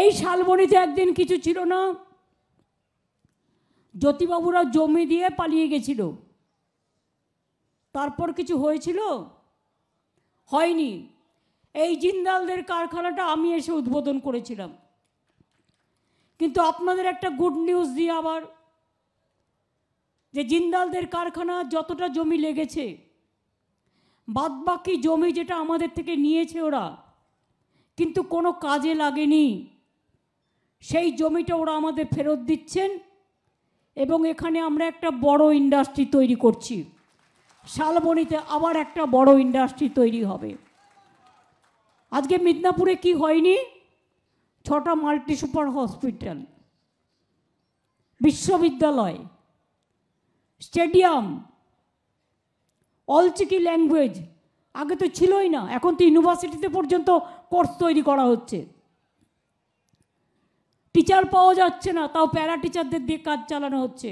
এই শালবনিতে একদিন কিছু ছিল না জ্যোতিবাবুরা জমি দিয়ে পালিয়ে গেছিল তারপর কিছু হয়েছিল হয়নি এই জিন্দালদের কারখানাটা আমি এসে উদ্বোধন করেছিলাম কিন্তু আপনাদের একটা গুড নিউজ দিয়ে আবার যে জিন্দালদের কারখানা যতটা জমি লেগেছে বাদবাকি জমি যেটা আমাদের থেকে নিয়েছে ওরা কিন্তু কোনো কাজে লাগেনি সেই জমিটা ওরা আমাদের ফেরত দিচ্ছেন এবং এখানে আমরা একটা বড় ইন্ডাস্ট্রি তৈরি করছি শালবনিতে আবার একটা বড় ইন্ডাস্ট্রি তৈরি হবে আজকে মিদনাপুরে কি হয়নি ছটা মাল্টি সুপার হসপিটাল বিশ্ববিদ্যালয় স্টেডিয়াম অলচিকি ল্যাঙ্গুয়েজ আগে তো ছিলই না এখন তো ইউনিভার্সিটিতে পর্যন্ত কোর্স তৈরি করা হচ্ছে টিচার পাওয়া যাচ্ছে না তাও প্যারা টিচারদের দিয়ে কাজ চালানো হচ্ছে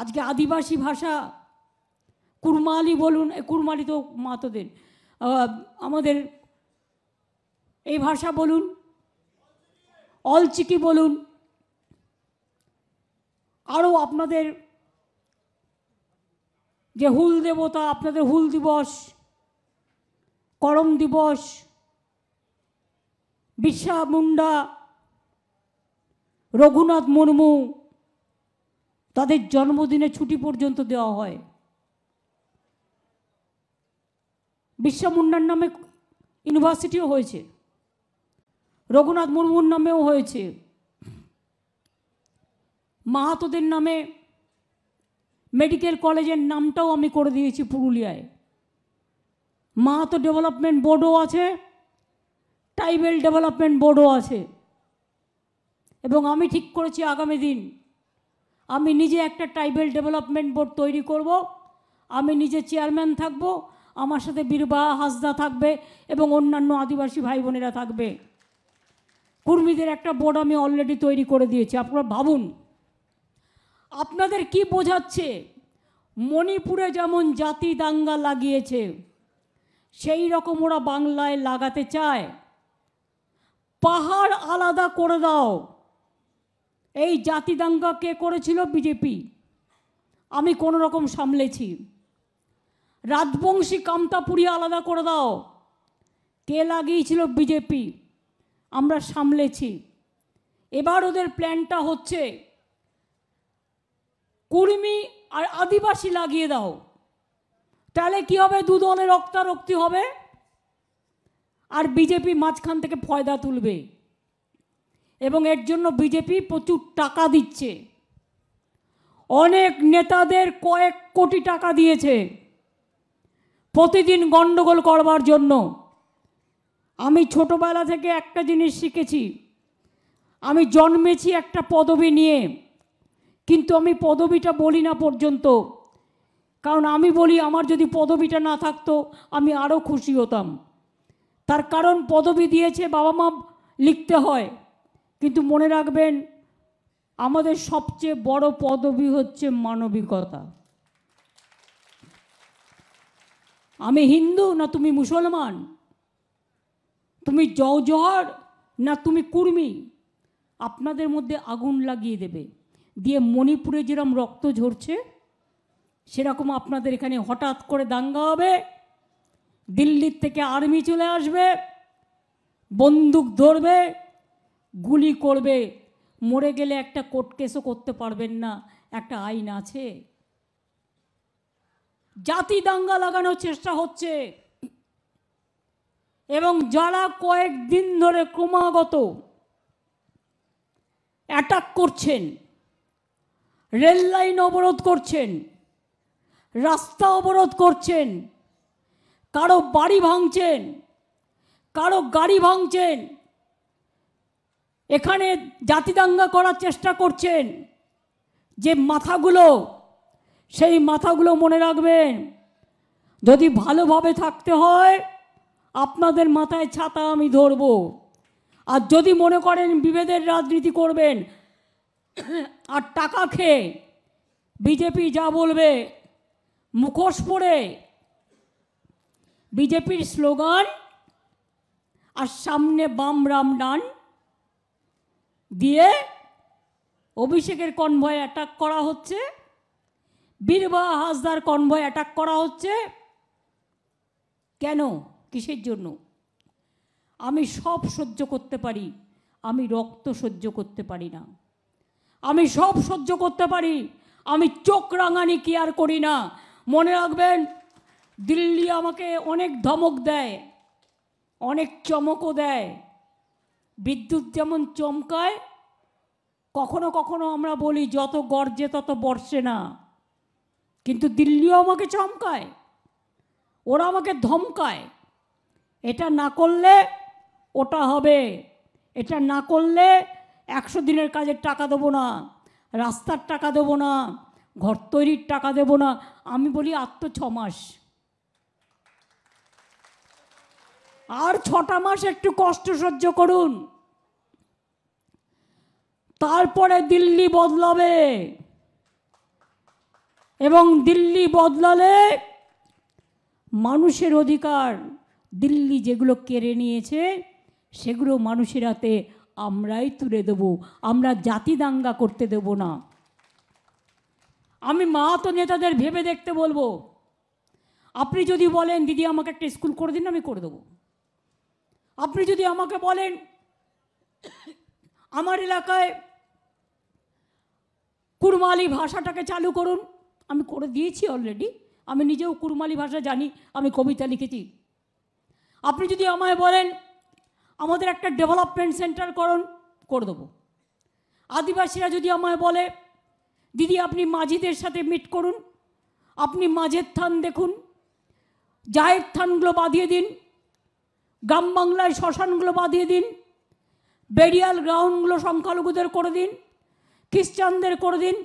আজকে আদিবাসী ভাষা কুরমালি বলুন কুরমালি তো মাতদের আমাদের এই ভাষা বলুন অলচিকি বলুন আরও আপনাদের যে হুল দেবতা আপনাদের হুল দিবস করম দিবস বিশ্বা মুন্ডা রঘুনাথ মুর্মু তাদের জন্মদিনে ছুটি পর্যন্ত দেওয়া হয় বিশ্বা মুন্ডার নামে ইউনিভার্সিটিও হয়েছে রঘুনাথ মুর্মুর নামেও হয়েছে মাহাতোদের নামে মেডিকেল কলেজের নামটাও আমি করে দিয়েছি পুরুলিয়ায় মাহাতো ডেভেলপমেন্ট বোর্ডও আছে ট্রাইবেল ডেভেলপমেন্ট বোর্ডও আছে এবং আমি ঠিক করেছি আগামী দিন আমি নিজে একটা ট্রাইবেল ডেভেলপমেন্ট বোর্ড তৈরি করব আমি নিজে চেয়ারম্যান থাকব আমার সাথে বীরবা হাসদা থাকবে এবং অন্যান্য আদিবাসী ভাই বোনেরা থাকবে কর্মীদের একটা বোর্ড আমি অলরেডি তৈরি করে দিয়েছি আপনারা ভাবুন আপনাদের কি বোঝাচ্ছে মণিপুরে যেমন জাতি দাঙ্গা লাগিয়েছে সেই রকম ওরা বাংলায় লাগাতে চায় পাহাড় আলাদা করে দাও এই জাতি দাঙ্গা কে করেছিল বিজেপি আমি কোনো রকম সামলেছি রাজবংশী কামতাপুরি আলাদা করে দাও কে লাগিয়েছিল বিজেপি আমরা সামলেছি এবার ওদের প্ল্যানটা হচ্ছে কুর্মি আর আদিবাসী লাগিয়ে দাও তাহলে কী হবে দু দলে রক্তারক্তি হবে আর বিজেপি মাঝখান থেকে ফয়দা তুলবে এবং এর জন্য বিজেপি প্রচুর টাকা দিচ্ছে অনেক নেতাদের কয়েক কোটি টাকা দিয়েছে প্রতিদিন গণ্ডগোল করবার জন্য আমি ছোটবেলা থেকে একটা জিনিস শিখেছি আমি জন্মেছি একটা পদবি নিয়ে কিন্তু আমি পদবিটা বলি না পর্যন্ত কারণ আমি বলি আমার যদি পদবিটা না থাকতো আমি আরও খুশি হতাম তার কারণ পদবি দিয়েছে বাবা মা লিখতে হয় কিন্তু মনে রাখবেন আমাদের সবচেয়ে বড় পদবি হচ্ছে মানবিকতা আমি হিন্দু না তুমি মুসলমান তুমি জওজহর না তুমি কুর্মি আপনাদের মধ্যে আগুন লাগিয়ে দেবে দিয়ে মণিপুরে যেরকম রক্ত ঝরছে সেরকম আপনাদের এখানে হঠাৎ করে দাঙ্গা হবে দিল্লির থেকে আর্মি চলে আসবে বন্দুক ধরবে গুলি করবে মরে গেলে একটা কোর্ট কেসও করতে পারবেন না একটা আইন আছে জাতি দাঙ্গা লাগানোর চেষ্টা হচ্ছে এবং যারা কয়েকদিন ধরে ক্রমাগত অ্যাটাক করছেন রেল লাইন অবরোধ করছেন রাস্তা অবরোধ করছেন কারো বাড়ি ভাঙছেন কারো গাড়ি ভাঙছেন এখানে জাতিদাঙ্গা করার চেষ্টা করছেন যে মাথাগুলো সেই মাথাগুলো মনে রাখবেন যদি ভালোভাবে থাকতে হয় আপনাদের মাথায় ছাতা আমি ধরব আর যদি মনে করেন বিভেদের রাজনীতি করবেন আর টাকা খেয়ে বিজেপি যা বলবে মুখোশ পড়ে বিজেপির স্লোগান আর সামনে বাম রাম ডান দিয়ে অভিষেকের কনভয় অ্যাটাক করা হচ্ছে বীরবা হাসদার কনভয় অ্যাটাক করা হচ্ছে কেন কিসের জন্য আমি সব সহ্য করতে পারি আমি রক্ত সহ্য করতে পারি না আমি সব সহ্য করতে পারি আমি চোখ রাঙানি কেয়ার করি না মনে রাখবেন দিল্লি আমাকে অনেক ধমক দেয় অনেক চমকও দেয় বিদ্যুৎ যেমন চমকায় কখনো কখনো আমরা বলি যত গর্জে তত বর্ষে না কিন্তু দিল্লিও আমাকে চমকায় ওরা আমাকে ধমকায় এটা না করলে ওটা হবে এটা না করলে একশো দিনের কাজের টাকা দেবো না রাস্তার টাকা দেবো না ঘর তৈরির টাকা দেবো না আমি বলি আত্ম ছ মাস আর ছটা মাস একটু কষ্ট সহ্য করুন তারপরে দিল্লি বদলাবে এবং দিল্লি বদলালে মানুষের অধিকার দিল্লি যেগুলো কেড়ে নিয়েছে সেগুলো মানুষের হাতে আমরাই তুলে দেব আমরা জাতি দাঙ্গা করতে দেব না আমি মা তো নেতাদের ভেবে দেখতে বলবো আপনি যদি বলেন দিদি আমাকে একটা স্কুল করে দিন আমি করে দেবো আপনি যদি আমাকে বলেন আমার এলাকায় কুরমালি ভাষাটাকে চালু করুন আমি করে দিয়েছি অলরেডি আমি নিজেও কুরমালি ভাষা জানি আমি কবিতা লিখেছি আপনি যদি আমায় বলেন আমাদের একটা ডেভেলপমেন্ট সেন্টার করুন করে দেবো আদিবাসীরা যদি আমায় বলে দিদি আপনি মাঝিদের সাথে মিট করুন আপনি মাঝের থান দেখুন জায়ের থানগুলো বাঁধিয়ে দিন গ্রাম বাংলায় শ্মশানগুলো বাঁধিয়ে দিন বেরিয়াল গ্রাউন্ডগুলো সংখ্যালঘুদের করে দিন খ্রিস্টানদের করে দিন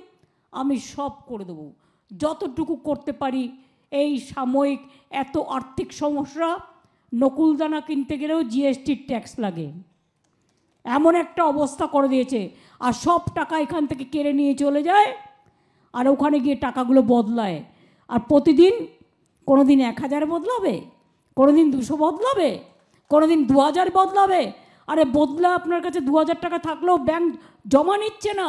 আমি সব করে দেবো যতটুকু করতে পারি এই সাময়িক এত আর্থিক সমস্যা নকুলদানা কিনতে গেলেও জিএসটির ট্যাক্স লাগে এমন একটা অবস্থা করে দিয়েছে আর সব টাকা এখান থেকে কেড়ে নিয়ে চলে যায় আর ওখানে গিয়ে টাকাগুলো বদলায় আর প্রতিদিন কোনো দিন এক হাজার বদলাবে কোনো দিন দুশো বদলাবে কোনো দিন দু হাজার বদলাবে আরে বদলা আপনার কাছে দু হাজার টাকা থাকলেও ব্যাংক জমা নিচ্ছে না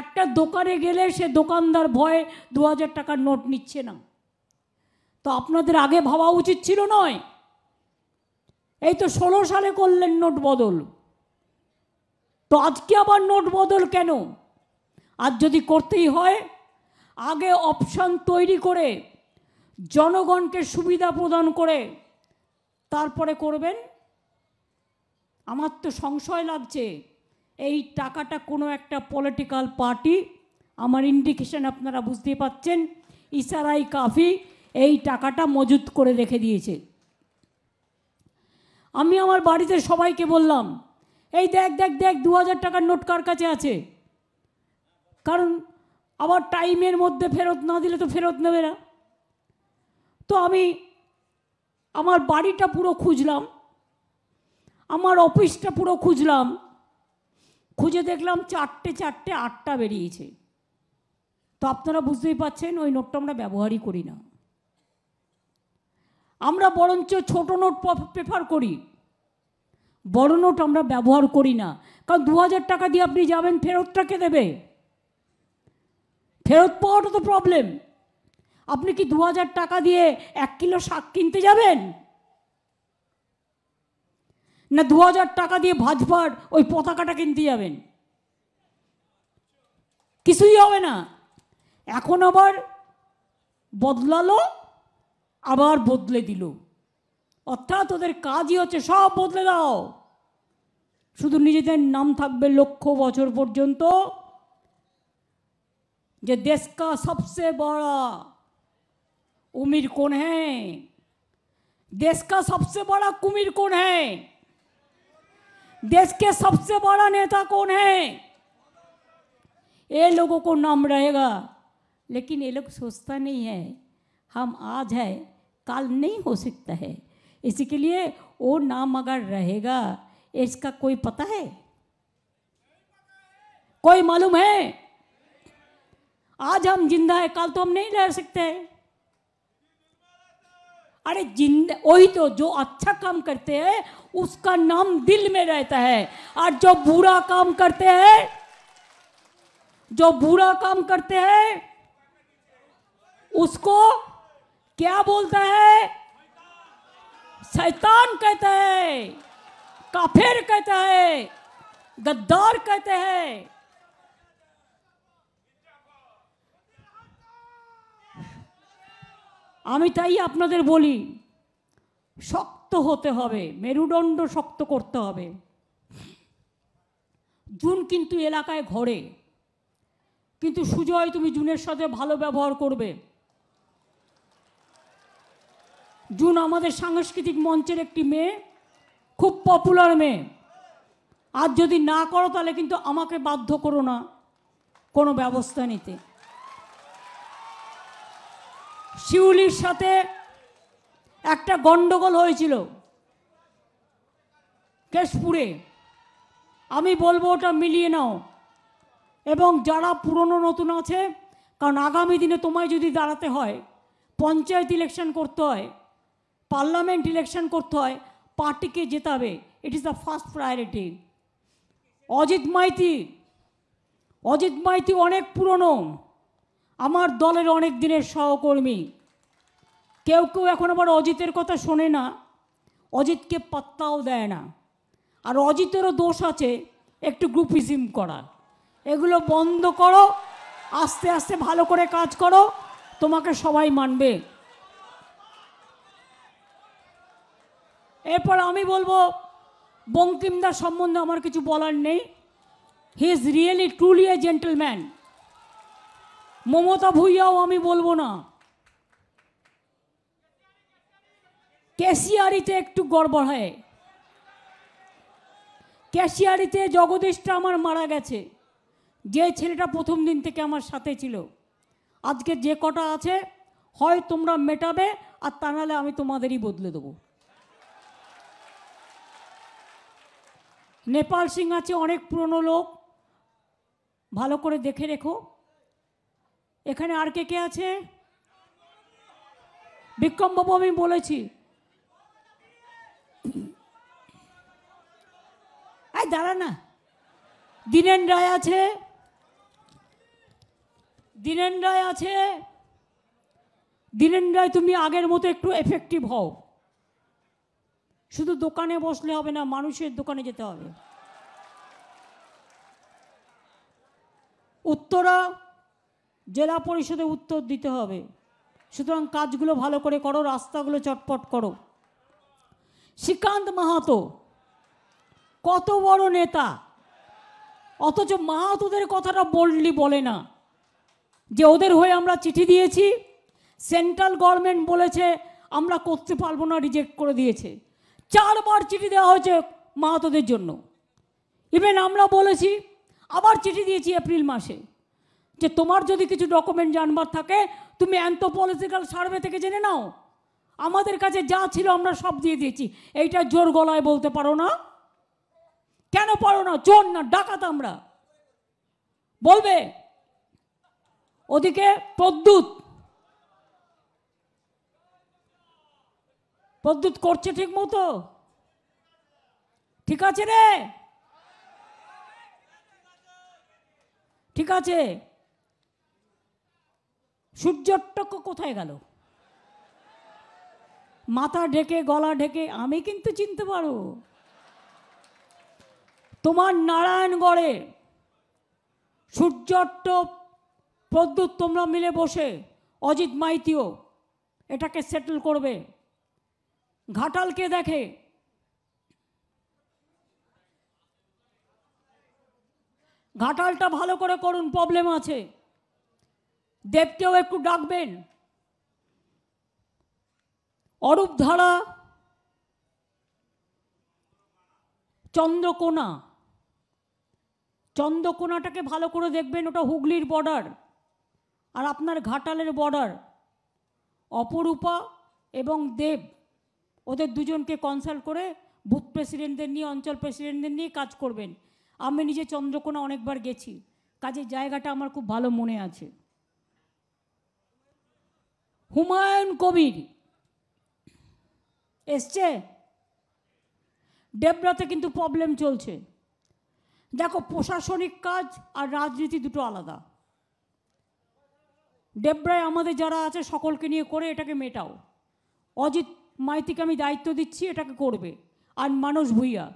একটা দোকানে গেলে সে দোকানদার ভয়ে দু হাজার টাকার নোট নিচ্ছে না তো আপনাদের আগে ভাবা উচিত ছিল নয় এই তো ষোলো সালে করলেন নোট বদল তো আজকে আবার নোট বদল কেন আর যদি করতেই হয় আগে অপশান তৈরি করে জনগণকে সুবিধা প্রদান করে তারপরে করবেন আমার তো সংশয় লাগছে এই টাকাটা কোনো একটা পলিটিক্যাল পার্টি আমার ইন্ডিকেশন আপনারা বুঝতে পাচ্ছেন ইসারাই কাফি এই টাকাটা মজুত করে রেখে দিয়েছে আমি আমার বাড়িতে সবাইকে বললাম এই দেখ দেখ দেখ দু হাজার টাকার নোট কার কাছে আছে কারণ আবার টাইমের মধ্যে ফেরত না দিলে তো ফেরত নেবে না তো আমি আমার বাড়িটা পুরো খুঁজলাম আমার অফিসটা পুরো খুঁজলাম খুঁজে দেখলাম চারটে চারটে আটটা বেরিয়েছে তো আপনারা বুঝতেই পাচ্ছেন ওই নোটটা আমরা ব্যবহারই করি না আমরা বরঞ্চ ছোট নোট প্রেফার করি বড় নোট আমরা ব্যবহার করি না কারণ দু টাকা দিয়ে আপনি যাবেন ফেরতটাকে দেবে ফেরত পাওয়াটা তো প্রবলেম আপনি কি দু টাকা দিয়ে এক কিলো শাক কিনতে যাবেন না দু টাকা দিয়ে ভাজবার ওই পতাকাটা কিনতে যাবেন কিছুই হবে না এখন আবার বদলালো আবার বদলে দিল অর্থাৎ ওদের কাজই হচ্ছে সব বদলে দাও শুধু নিজেদের নাম থাকবে লক্ষ বছর পর্যন্ত যে দেশকা সবচেয়ে বড় उमिर कौन है देश का सबसे बड़ा कुमिर कौन है देश के सबसे बड़ा नेता कौन है ये लोगों को नाम रहेगा लेकिन ये लोग सोचता नहीं है हम आज है काल नहीं हो सकता है इसी के लिए वो नाम अगर रहेगा इसका कोई पता है कोई मालूम है आज हम जिंदा है कल तो हम नहीं रह सकते हैं अरे जिंद वही तो जो अच्छा काम करते हैं उसका नाम दिल में रहता है और जो बुरा काम करते हैं जो बुरा काम करते हैं उसको क्या बोलता है शैतान कहता है काफिर कहता है गद्दार कहते हैं আমি তাই আপনাদের বলি শক্ত হতে হবে মেরুদণ্ড শক্ত করতে হবে জুন কিন্তু এলাকায় ঘরে কিন্তু সুজয় তুমি জুনের সাথে ভালো ব্যবহার করবে জুন আমাদের সাংস্কৃতিক মঞ্চের একটি মেয়ে খুব পপুলার মেয়ে আর যদি না করো তাহলে কিন্তু আমাকে বাধ্য করো না কোনো ব্যবস্থা নিতে শিউলির সাথে একটা গণ্ডগোল হয়েছিল কেশপুরে আমি বলবো ওটা মিলিয়ে নাও এবং যারা পুরনো নতুন আছে কারণ আগামী দিনে তোমায় যদি দাঁড়াতে হয় পঞ্চায়েত ইলেকশন করতে হয় পার্লামেন্ট ইলেকশন করতে হয় পার্টিকে জেতাবে it is the first priority Ajit Maity Ajit Maity অনেক পুরনো আমার দলের অনেক দিনের সহকর্মী কেউ কেউ এখন আবার অজিতের কথা শোনে না অজিতকে পাত্তাও দেয় না আর অজিতেরও দোষ আছে একটু গ্রুপিজিম করার এগুলো বন্ধ করো আস্তে আস্তে ভালো করে কাজ করো তোমাকে সবাই মানবে এরপর আমি বলবো বঙ্কিমদার সম্বন্ধে আমার কিছু বলার নেই he is really truly a gentleman Mamata ভুইয়াও আমি বলবো না ক্যাশিয়ারিতে একটু গড়বড় হয় ক্যাশিয়ারিতে জগদীশটা আমার মারা গেছে যে ছেলেটা প্রথম দিন থেকে আমার সাথে ছিল আজকে যে কটা আছে হয় তোমরা মেটাবে আর তা নাহলে আমি তোমাদেরই বদলে দেবো নেপাল সিং আছে অনেক পুরনো লোক ভালো করে দেখে রেখো এখানে আর কে কে আছে বিক্রমবাবু আমি বলেছি আয় দাঁড়া না দীনেন রায় আছে দীনেন রায় আছে দীনেন রায় তুমি আগের মতো একটু এফেক্টিভ হও শুধু দোকানে বসলে হবে না মানুষের দোকানে যেতে হবে উত্তরা জেলা পরিষদে উত্তর দিতে হবে সুতরাং কাজগুলো ভালো করে করো রাস্তাগুলো চটপট করো শ্রীকান্ত মাহাতো কত বড় নেতা অথচ মাহাতোদের কথাটা বললি বলে না যে ওদের হয়ে আমরা চিঠি দিয়েছি সেন্ট্রাল গভর্নমেন্ট বলেছে আমরা করতে পারবো না রিজেক্ট করে দিয়েছে চারবার চিঠি দেওয়া হয়েছে মাহাতোদের জন্য ইভেন আমরা বলেছি আবার চিঠি দিয়েছি এপ্রিল মাসে যে তোমার যদি কিছু ডকুমেন্ট জানবার থাকে তুমি অ্যান্থোপলিটিক্যাল সার্ভে থেকে জেনে নাও আমাদের কাছে যা ছিল আমরা সব দিয়ে দিয়েছি এইটা জোর গলায় বলতে পারো না কেন পারো না চোর না ডাকাত আমরা বলবে ওদিকে প্রদ্যুৎ প্রদ্যুৎ করছে ঠিক মতো ঠিক আছে রে ঠিক আছে সূর্যট্টক কোথায় গেল মাথা ঢেকে গলা ঢেকে আমি কিন্তু চিনতে পারো তোমার নারায়ণগড়ে সূর্যট্ট প্রদ্যুৎ তোমরা মিলে বসে অজিত মাইতিও এটাকে সেটেল করবে ঘাটালকে দেখে ঘাটালটা ভালো করে করুন প্রবলেম আছে দেবকেও একটু ডাকবেন অরূপ ধারা চন্দ্রকোনা চন্দ্রকোনাটাকে ভালো করে দেখবেন ওটা হুগলির বর্ডার আর আপনার ঘাটালের বর্ডার অপরূপা এবং দেব ওদের দুজনকে কনসাল্ট করে বুথ প্রেসিডেন্টদের নিয়ে অঞ্চল প্রেসিডেন্টদের নিয়ে কাজ করবেন আমি নিজে চন্দ্রকোনা অনেকবার গেছি কাজের জায়গাটা আমার খুব ভালো মনে আছে হুমায়ুন কবির এসছে ডেবরাতে কিন্তু প্রবলেম চলছে দেখো প্রশাসনিক কাজ আর রাজনীতি দুটো আলাদা ডেবরায় আমাদের যারা আছে সকলকে নিয়ে করে এটাকে মেটাও অজিত মাইতিকে আমি দায়িত্ব দিচ্ছি এটাকে করবে আর মানস ভুইয়া